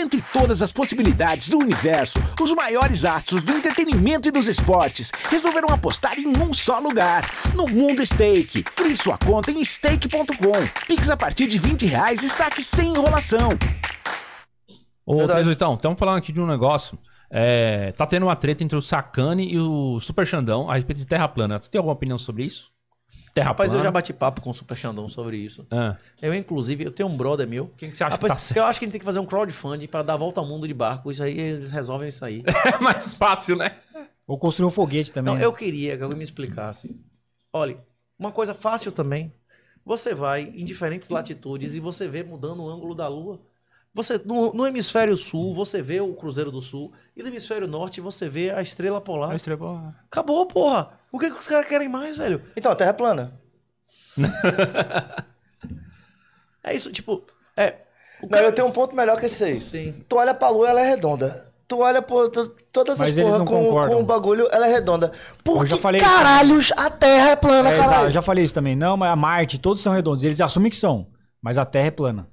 Dentre todas as possibilidades do universo, os maiores astros do entretenimento e dos esportes resolveram apostar em um só lugar, no Mundo Stake. Crie sua conta em stake.com. Pix a partir de 20 reais e saque sem enrolação. Ô, Teso, então, estamos falando aqui de um negócio. É, tá tendo uma treta entre o Sakane e o Super Xandão a respeito de Terra plana. Você tem alguma opinião sobre isso? Terra Rapaz, plana. eu já bati papo com o Super Xandão sobre isso. Ah. Eu, inclusive, eu tenho um brother meu. Quem que você acha Rapaz, que tá Eu acho que a gente tem que fazer um crowdfunding para dar a volta ao mundo de barco. Isso aí, eles resolvem isso aí. É mais fácil, né? Ou construir um foguete também. Não, né? eu queria que alguém me explicasse. Olha, uma coisa fácil também. Você vai em diferentes latitudes e você vê mudando o ângulo da Lua. Você, no, no, hemisfério sul, você vê o Cruzeiro do Sul. E no hemisfério norte, você vê a estrela polar. A estrela polar. Acabou, porra. O que, que os caras querem mais, velho? Então, a Terra é plana. é isso, tipo. É, não, cara... eu tenho um ponto melhor que esse aí. Sim. Tu olha pra lua, ela é redonda. Tu olha por todas as porra com, com o bagulho, ela é redonda. Por falei. caralhos a Terra é plana, é, caralho? Eu já falei isso também. Não, mas a Marte, todos são redondos. Eles assumem que são, mas a Terra é plana.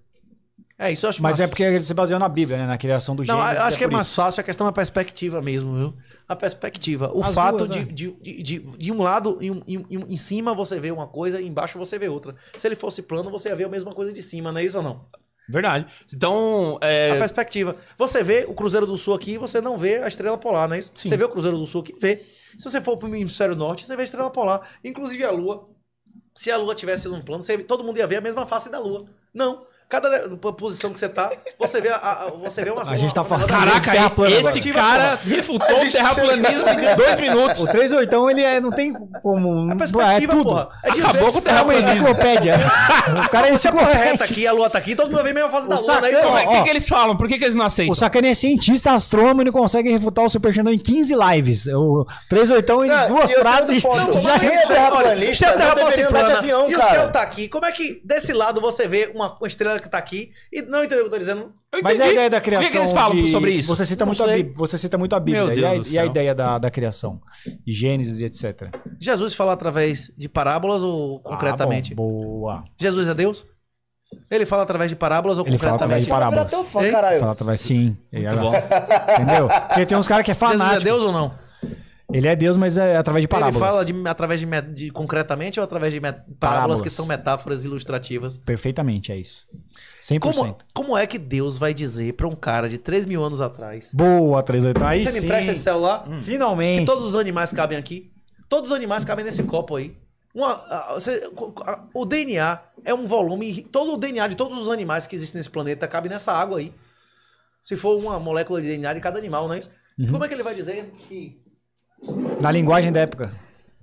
É, isso eu acho Mas mais... é porque ele se baseou na Bíblia, né? Na criação do gênero. Não, acho é que é mais isso. fácil a questão é a perspectiva mesmo, viu? A perspectiva. O As fato duas, de, né? de, de, de, de, um lado, em, em, em, cima você vê uma coisa, embaixo você vê outra. Se ele fosse plano, você ia ver a mesma coisa de cima, não é isso ou não? Verdade. Então. É... A perspectiva. Você vê o Cruzeiro do Sul aqui e você não vê a estrela polar, não é isso? Sim. Você vê o Cruzeiro do Sul aqui, vê. Se você for para o hemisfério norte, você vê a estrela polar. Inclusive a Lua. Se a Lua tivesse num plano, você... todo mundo ia ver a mesma face da Lua. Não. Cada posição que você tá, você vê, a, a você vê uma... A gente tá falando Caraca, esse agora. cara refutou o terraplanismo em dois minutos. O então ele é, não tem como... É, é perspectiva, é tudo. porra. É Acabou com o terraplanismo. É uma enciclopédia. o cara é enciclopédia. A é tá aqui, a lua tá aqui, todo mundo vê meio a fase o da lua. Daí, né? é ó, o que, que eles falam? Por que, que eles não aceitam? O Sacani é cientista, astrônomo, ele consegue refutar o Super Xandão em 15 lives. O 38 em duas frases já é, é terraplanista. Se a terra fosse plana e o céu tá aqui, como é que desse lado você vê uma estrela galera que tá aqui e não entendeu o que eu tô dizendo. Eu Mas a ideia da criação. O que, é que eles falam de... sobre isso? Você cita, muito a Bíblia, você cita muito a Bíblia. E a, e a, ideia da, da criação? Gênesis e etc. Jesus fala através de parábolas ou concretamente? Ah, bom, boa. Jesus é Deus? Ele fala através de parábolas ou ele concretamente? Fala através de parábolas. ele fala através, sim. Muito bom. Entendeu? Porque tem uns caras que é fanático. Jesus é Deus ou não? Ele é Deus, mas é através de parábolas. Ele fala de, através de, de concretamente ou através de parábolas, parábolas, que são metáforas ilustrativas? Perfeitamente, é isso. 100%. Como, como é que Deus vai dizer para um cara de 3 mil anos atrás? Boa, 3 anos atrás. Você me presta esse celular? Hum. Finalmente. Que todos os animais cabem aqui. Todos os animais cabem nesse copo aí. Uma, a, a, o DNA é um volume. Todo o DNA de todos os animais que existem nesse planeta cabe nessa água aí. Se for uma molécula de DNA de cada animal, né? Uhum. Como é que ele vai dizer que na linguagem da época.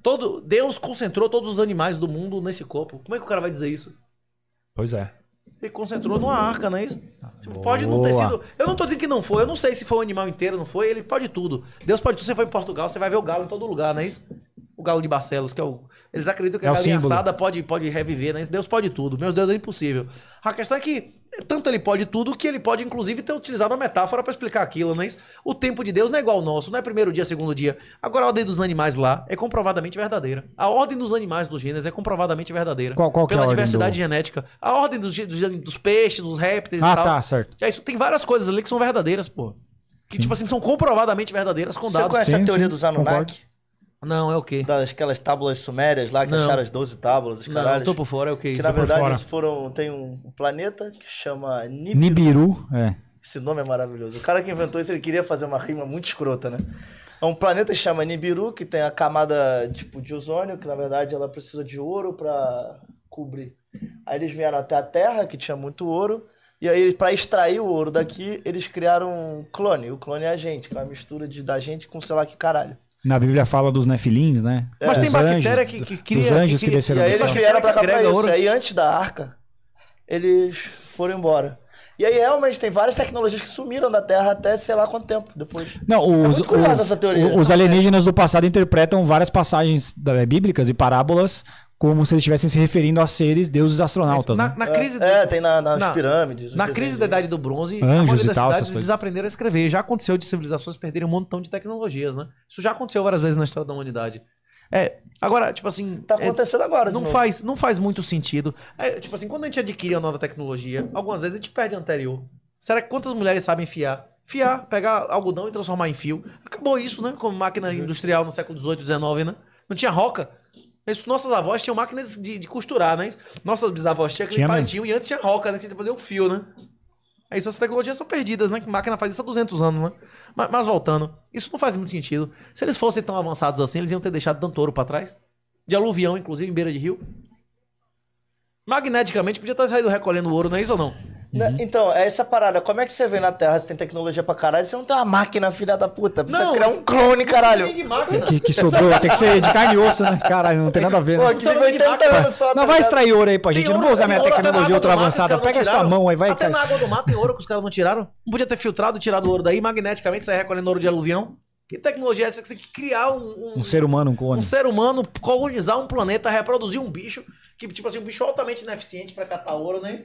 Todo, Deus concentrou todos os animais do mundo nesse corpo. Como é que o cara vai dizer isso? Pois é. Ele concentrou numa arca, não é isso? Tipo, pode não ter sido. Eu não tô dizendo que não foi, eu não sei se foi um animal inteiro, não foi, ele pode tudo. Deus pode tudo. Você foi em Portugal, você vai ver o galo em todo lugar, não é isso? o galo de Barcelos, que é o. Eles acreditam que é a galinha assada pode, pode reviver, né? Deus pode tudo. Meu Deus, é impossível. A questão é que tanto ele pode tudo que ele pode, inclusive, ter utilizado a metáfora para explicar aquilo, né? O tempo de Deus não é igual ao nosso, não é primeiro dia, segundo dia. Agora, a ordem dos animais lá é comprovadamente verdadeira. A ordem dos animais do Gênesis é comprovadamente verdadeira. Qual, qual pela é a diversidade do... genética. A ordem dos, dos, dos, peixes, dos répteis ah, e tal. Ah, tá, certo. É isso, tem várias coisas ali que são verdadeiras, pô. Que, sim. tipo assim, são comprovadamente verdadeiras com dados. Você conhece sim, a teoria sim, dos Anunnaki? Concordo. Não, é o quê? Das aquelas tábuas sumérias lá, que não. acharam as 12 tábuas, os caralhos. Não, tô por fora, é o quê? Que na verdade eles foram. Tem um planeta que chama Nibiru. Nibiru, é. Esse nome é maravilhoso. O cara que inventou isso, ele queria fazer uma rima muito escrota, né? É um planeta que chama Nibiru, que tem a camada tipo de ozônio, que na verdade ela precisa de ouro para cobrir. Aí eles vieram até a Terra, que tinha muito ouro, e aí para extrair o ouro daqui, eles criaram um clone. O clone é a gente, que é uma mistura de, da gente com sei lá que caralho. Na Bíblia fala dos nefilins, né? É. Mas tem dos bactéria anjos, que, que cria. Dos anjos que, cria, que desceram e aí eles vieram pra cá pra isso. Aí antes da arca, eles foram embora. E aí realmente tem várias tecnologias que sumiram da Terra até sei lá quanto tempo depois. Não, os, é os, os né? alienígenas do passado interpretam várias passagens é, bíblicas e parábolas como se eles estivessem se referindo a seres deuses astronautas. Né? Na, né? na crise é, do... é, tem na, nas na, pirâmides. Na crise da Idade do Bronze, Anjos a maioria das tal, cidades desaprenderam a escrever. Já aconteceu de civilizações perderem um montão de tecnologias, né? Isso já aconteceu várias vezes na história da humanidade. É, agora, tipo assim. Tá é, acontecendo é, agora, não novo. faz Não faz muito sentido. É, tipo assim, quando a gente adquire uma nova tecnologia, algumas vezes a gente perde a anterior. Será que quantas mulheres sabem fiar? Fiar, pegar algodão e transformar em fio. Acabou isso, né? Como máquina industrial no século XVIII, XIX, né? Não tinha roca. Mas nossas avós tinham máquinas de, de costurar, né? Nossas bisavós tinham aquele tinha e antes tinha roca, né? Tinha que fazer um fio, né? Aí é essas tecnologias são perdidas, né? Que máquina faz isso há 200 anos, né? Mas, mas, voltando, isso não faz muito sentido. Se eles fossem tão avançados assim, eles iam ter deixado tanto ouro pra trás. De aluvião, inclusive, em beira de rio. Magneticamente, podia estar saindo recolhendo ouro, não é isso ou não? Né? Uhum. Então, é essa parada. Como é que você vê na Terra? Você tem tecnologia pra caralho, você não tem uma máquina, filha da puta. Precisa não, criar um clone, caralho. Que, que sobrou, tem que ser de carne e osso, né? Caralho, não tem nada a ver. Né? Pô, né? só. Não tá vai extrair ouro aí pra gente. Ouro, não vou usar minha ouro, tecnologia outra avançada. Pega a sua mão aí, vai. Até cara. na água do mato tem ouro que os caras não tiraram. Não podia ter filtrado, tirado o ouro daí, magneticamente, você recolhendo ouro de aluvião. Que tecnologia é essa que você tem que criar um, um, um ser humano, um clone? Um ser humano, colonizar um planeta, reproduzir um bicho, que, tipo assim, um bicho altamente ineficiente para catar ouro, né?